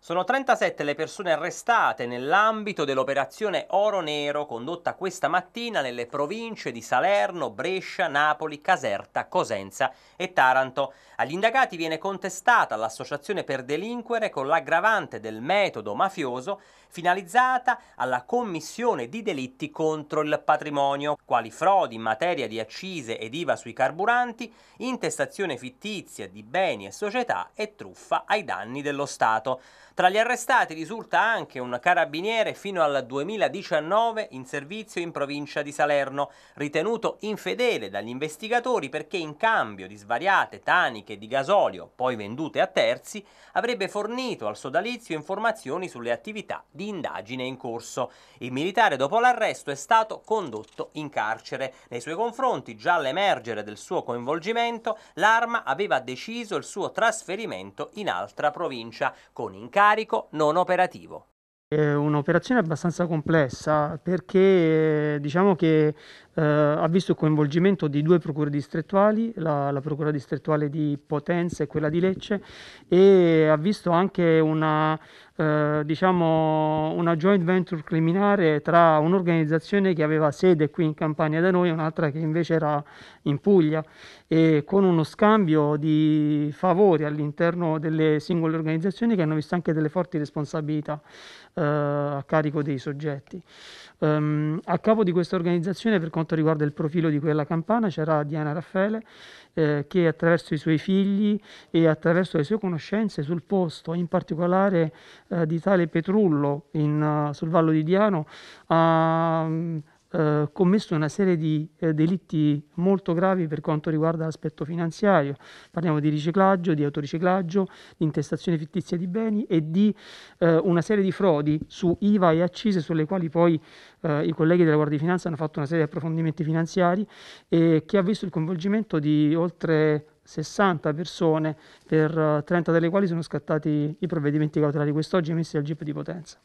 Sono 37 le persone arrestate nell'ambito dell'operazione Oro Nero condotta questa mattina nelle province di Salerno, Brescia, Napoli, Caserta, Cosenza e Taranto. Agli indagati viene contestata l'associazione per delinquere con l'aggravante del metodo mafioso finalizzata alla commissione di delitti contro il patrimonio, quali frodi in materia di accise ed IVA sui carburanti, intestazione fittizia di beni e società e truffa ai danni dello Stato. Tra gli arrestati risulta anche un carabiniere fino al 2019 in servizio in provincia di Salerno, ritenuto infedele dagli investigatori perché in cambio di svariate taniche di gasolio, poi vendute a terzi, avrebbe fornito al sodalizio informazioni sulle attività di indagine in corso. Il militare dopo l'arresto è stato condotto in carcere. Nei suoi confronti, già all'emergere del suo coinvolgimento, l'arma aveva deciso il suo trasferimento in altra provincia, con incarico carico non operativo. È un'operazione abbastanza complessa perché eh, diciamo che eh, ha visto il coinvolgimento di due procure distrettuali, la, la, procura distrettuale di Potenza e quella di Lecce, e ha visto anche una, eh, diciamo una joint venture criminale tra un'organizzazione che aveva sede qui in Campania da noi e un'altra che invece era in Puglia e con uno scambio di favori all'interno delle singole organizzazioni che hanno visto anche delle forti responsabilità eh, a carico dei soggetti. Um, a capo di questa organizzazione per quanto riguarda il profilo di quella campana c'era Diana Raffaele eh, che attraverso i suoi figli e attraverso le sue conoscenze sul posto, in particolare eh, di tale Petrullo in, uh, sul Vallo di Diano ha uh, commesso una serie di eh, delitti molto gravi per quanto riguarda l'aspetto finanziario. Parliamo di riciclaggio, di autoriciclaggio, di intestazione fittizia di beni e di uh, una serie di frodi su IVA e accise sulle quali poi i colleghi della Guardia di Finanza hanno fatto una serie di approfondimenti finanziari e che ha visto il coinvolgimento di oltre 60 persone, per 30 eh, delle quali sono scattati i provvedimenti cautelari quest'oggi emessi al GIP di Potenza.